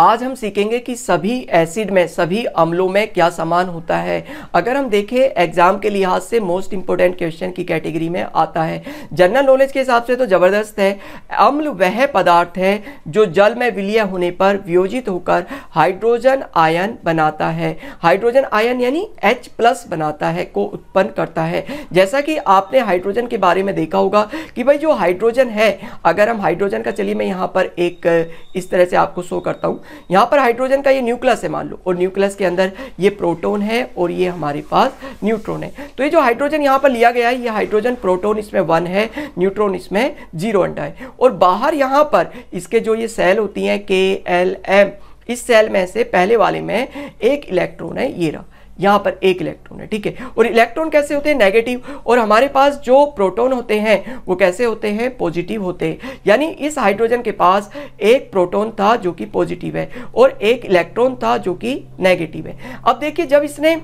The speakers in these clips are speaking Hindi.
आज हम सीखेंगे कि सभी एसिड में सभी अम्लों में क्या समान होता है अगर हम देखें एग्जाम के लिहाज से मोस्ट इंपॉर्टेंट क्वेश्चन की कैटेगरी में आता है जनरल नॉलेज के हिसाब से तो ज़बरदस्त है अम्ल वह पदार्थ है जो जल में विलीय होने पर वियोजित होकर हाइड्रोजन आयन बनाता है हाइड्रोजन आयन यानी एच प्लस बनाता है को उत्पन्न करता है जैसा कि आपने हाइड्रोजन के बारे में देखा होगा कि भाई जो हाइड्रोजन है अगर हम हाइड्रोजन का चलिए मैं यहाँ पर एक इस तरह से आपको शो करता हूँ यहाँ पर हाइड्रोजन का ये न्यूक्लियस है मान लो और न्यूक्लियस के अंदर ये प्रोटोन है और ये हमारे पास न्यूट्रॉन है तो ये जो हाइड्रोजन यहाँ पर लिया गया है ये हाइड्रोजन प्रोटोन इसमें वन है न्यूट्रॉन इसमें जीरो अंडा है और बाहर यहाँ पर इसके जो ये सेल होती हैं के एल एम इस सेल में से पहले वाले में एक इलेक्ट्रॉन है ये रहा यहाँ पर एक इलेक्ट्रॉन है ठीक है और इलेक्ट्रॉन कैसे होते हैं नेगेटिव और हमारे पास जो प्रोटॉन होते हैं वो कैसे होते हैं पॉजिटिव होते हैं यानी इस हाइड्रोजन के पास एक प्रोटॉन था जो कि पॉजिटिव है और एक इलेक्ट्रॉन था जो कि नेगेटिव है अब देखिए जब इसने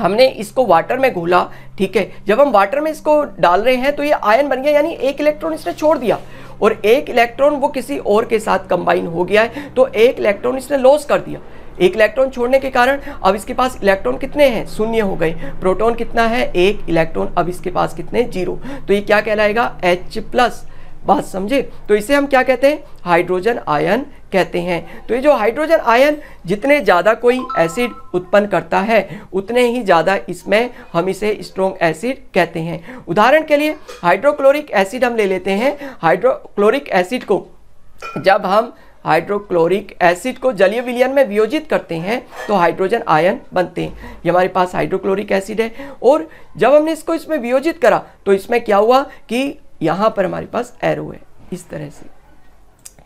हमने इसको वाटर में घोला ठीक है जब हम वाटर में इसको डाल रहे हैं तो ये आयन बन गया यानी एक इलेक्ट्रॉन इसने छोड़ दिया और एक इलेक्ट्रॉन वो किसी और के साथ कंबाइन हो गया है तो एक इलेक्ट्रॉन इसने लॉस कर दिया एक इलेक्ट्रॉन छोड़ने के कारण अब इसके पास इलेक्ट्रॉन कितने हैं शून्य हो गए प्रोटॉन कितना है एक इलेक्ट्रॉन अब इसके पास कितने जीरो तो ये क्या कहलाएगा एच प्लस बात समझे तो इसे हम क्या कहते हैं हाइड्रोजन आयन कहते हैं तो ये जो हाइड्रोजन आयन जितने ज़्यादा कोई एसिड उत्पन्न करता है उतने ही ज़्यादा इसमें हम इसे स्ट्रॉन्ग एसिड कहते हैं उदाहरण के लिए हाइड्रोक्लोरिक एसिड हम ले लेते हैं हाइड्रोक्लोरिक एसिड को जब हम हाइड्रोक्लोरिक एसिड को जलीय विलियन में वियोजित करते हैं तो हाइड्रोजन आयन बनते हैं ये हमारे पास हाइड्रोक्लोरिक एसिड है और जब हमने इसको इसमें वियोजित करा तो इसमें क्या हुआ कि यहाँ पर हमारे पास एरो है इस तरह से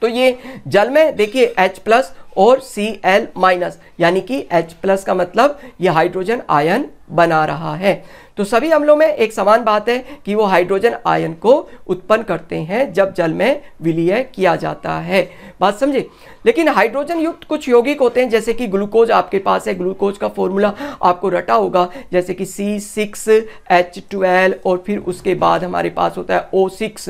तो ये जल में देखिए H प्लस और सी एल माइनस यानी कि H प्लस का मतलब ये हाइड्रोजन आयन बना रहा है तो सभी अम्लों में एक समान बात है कि वो हाइड्रोजन आयन को उत्पन्न करते हैं जब जल में विलीय किया जाता है बात समझे लेकिन हाइड्रोजन युक्त कुछ यौगिक होते हैं जैसे कि ग्लूकोज आपके पास है ग्लूकोज का फॉर्मूला आपको रटा होगा जैसे कि सी सिक्स एच ट्वेल्व और फिर उसके बाद हमारे पास होता है ओ सिक्स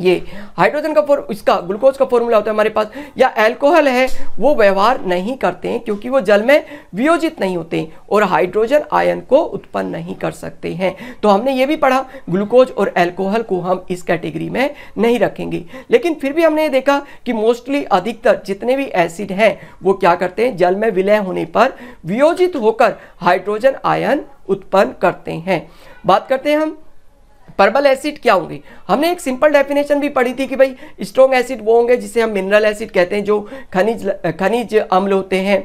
ये हाइड्रोजन का फॉर्म इसका ग्लूकोज का फॉर्मूला होता है हमारे पास या एल्कोहल है वो व्यवहार नहीं करते हैं क्योंकि वो जल में वियोजित नहीं होते और हाइड्रोजन आयन को उत्पन्न नहीं कर सकते हैं तो हमने ये भी पढ़ा ग्लूकोज और एल्कोहल को हम इस कैटेगरी में नहीं रखेंगे लेकिन फिर भी हमने ये देखा कि मोस्टली अधिकतर जितने भी एसिड हैं वो क्या करते हैं जल में विलय होने पर वियोजित होकर हाइड्रोजन आयन उत्पन्न करते हैं बात करते हैं हम पर्बल एसिड क्या होंगे हमने एक सिंपल डेफिनेशन भी पढ़ी थी कि भाई स्ट्रॉन्ग एसिड वो होंगे जिसे हम मिनरल एसिड कहते हैं जो खनिज खनिज अम्ल होते हैं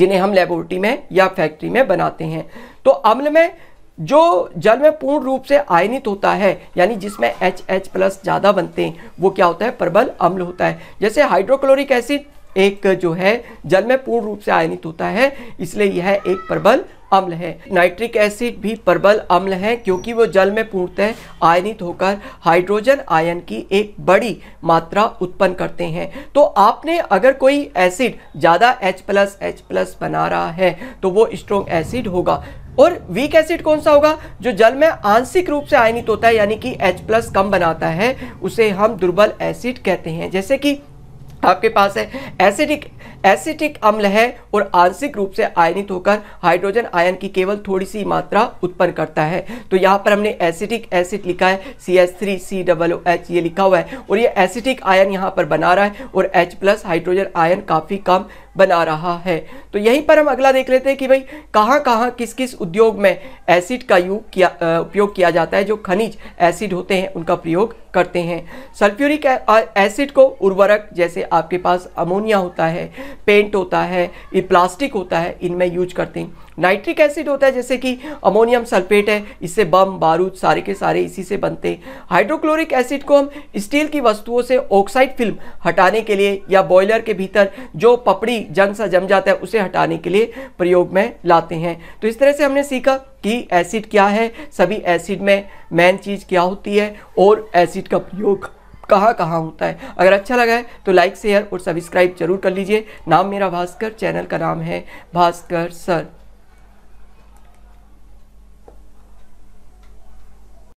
जिन्हें हम लेबोरेटरी में या फैक्ट्री में बनाते हैं तो अम्ल में जो जल में पूर्ण रूप से आयनित होता है यानी जिसमें एच एच प्लस ज़्यादा बनते हैं वो क्या होता है प्रबल अम्ल होता है जैसे हाइड्रोक्लोरिक एसिड एक जो है जल में पूर्ण रूप से आयनित होता है इसलिए यह एक प्रबल अम्ल है नाइट्रिक एसिड भी प्रबल अम्ल है क्योंकि वो जल में पूर्णतः आयनित होकर हाइड्रोजन आयन की एक बड़ी मात्रा उत्पन्न करते हैं तो आपने अगर कोई एसिड ज़्यादा H प्लस एच प्लस बना रहा है तो वो स्ट्रॉन्ग एसिड होगा और वीक एसिड कौन सा होगा जो जल में आंशिक रूप से आयनित होता है यानी कि H प्लस कम बनाता है उसे हम दुर्बल एसिड कहते हैं जैसे कि आपके पास है ऐसे नहीं एसिटिक अम्ल है और आंशिक रूप से आयनित होकर हाइड्रोजन आयन की केवल थोड़ी सी मात्रा उत्पन्न करता है तो यहाँ पर हमने एसिटिक एसिड लिखा है C S three C double H ये लिखा हुआ है और ये एसिटिक आयन यहाँ पर बना रहा है और एच प्लस हाइड्रोजन आयन काफ़ी कम बना रहा है तो यहीं पर हम अगला देख लेते हैं कि भाई कहाँ कहाँ किस किस उद्योग में एसिड का यू किया उपयोग किया जाता है जो खनिज एसिड होते हैं उनका प्रयोग करते हैं सल्फ्यूरिक एसिड को उर्वरक जैसे आपके पास अमोनिया होता है पेंट होता है ये प्लास्टिक होता है इनमें यूज करते हैं नाइट्रिक एसिड होता है जैसे कि अमोनियम सल्फेट है इससे बम बारूद सारे के सारे इसी से बनते हैं हाइड्रोक्लोरिक एसिड को हम स्टील की वस्तुओं से ऑक्साइड फिल्म हटाने के लिए या बॉयलर के भीतर जो पपड़ी जंग सा जम जाता है उसे हटाने के लिए प्रयोग में लाते हैं तो इस तरह से हमने सीखा कि एसिड क्या है सभी एसिड में मेन चीज़ क्या होती है और एसिड का प्रयोग कहाँ कहाँ होता है अगर अच्छा लगा है तो लाइक शेयर और सब्सक्राइब जरूर कर लीजिए नाम मेरा भास्कर चैनल का नाम है भास्कर सर